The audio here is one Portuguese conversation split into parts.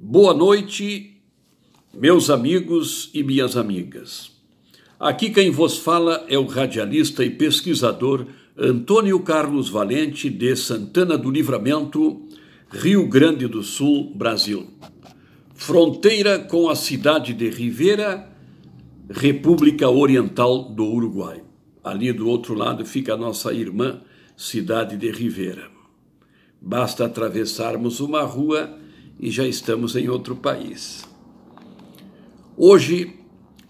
Boa noite, meus amigos e minhas amigas. Aqui quem vos fala é o radialista e pesquisador Antônio Carlos Valente de Santana do Livramento, Rio Grande do Sul, Brasil. Fronteira com a cidade de Rivera, República Oriental do Uruguai. Ali do outro lado fica a nossa irmã, cidade de Rivera. Basta atravessarmos uma rua e já estamos em outro país. Hoje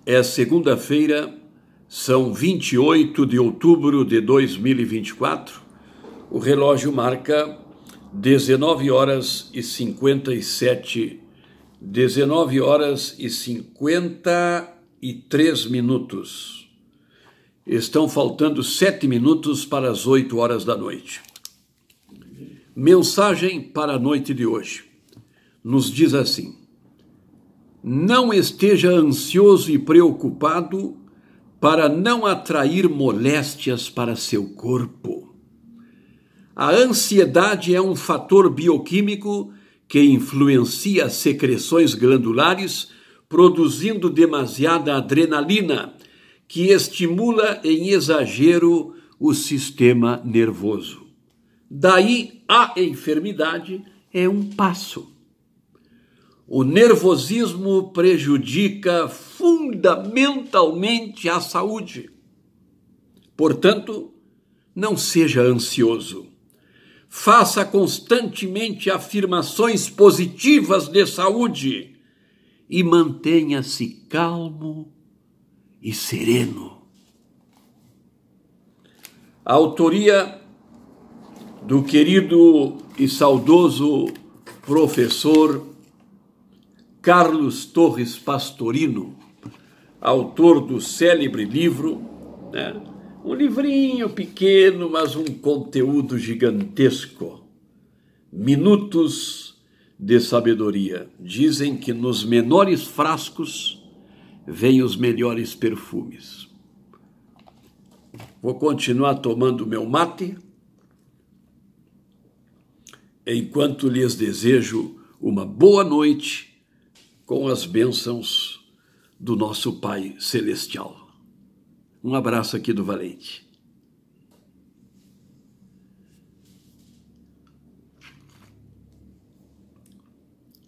é segunda-feira, são 28 de outubro de 2024. O relógio marca 19 horas e 57 19 horas e 53 minutos. Estão faltando 7 minutos para as 8 horas da noite. Mensagem para a noite de hoje nos diz assim: Não esteja ansioso e preocupado para não atrair moléstias para seu corpo. A ansiedade é um fator bioquímico que influencia as secreções glandulares, produzindo demasiada adrenalina, que estimula em exagero o sistema nervoso. Daí a enfermidade é um passo. O nervosismo prejudica fundamentalmente a saúde. Portanto, não seja ansioso. Faça constantemente afirmações positivas de saúde e mantenha-se calmo e sereno. A autoria do querido e saudoso professor Carlos Torres Pastorino, autor do célebre livro, né? um livrinho pequeno, mas um conteúdo gigantesco. Minutos de sabedoria. Dizem que nos menores frascos vêm os melhores perfumes. Vou continuar tomando meu mate enquanto lhes desejo uma boa noite com as bênçãos do nosso Pai Celestial. Um abraço aqui do Valente.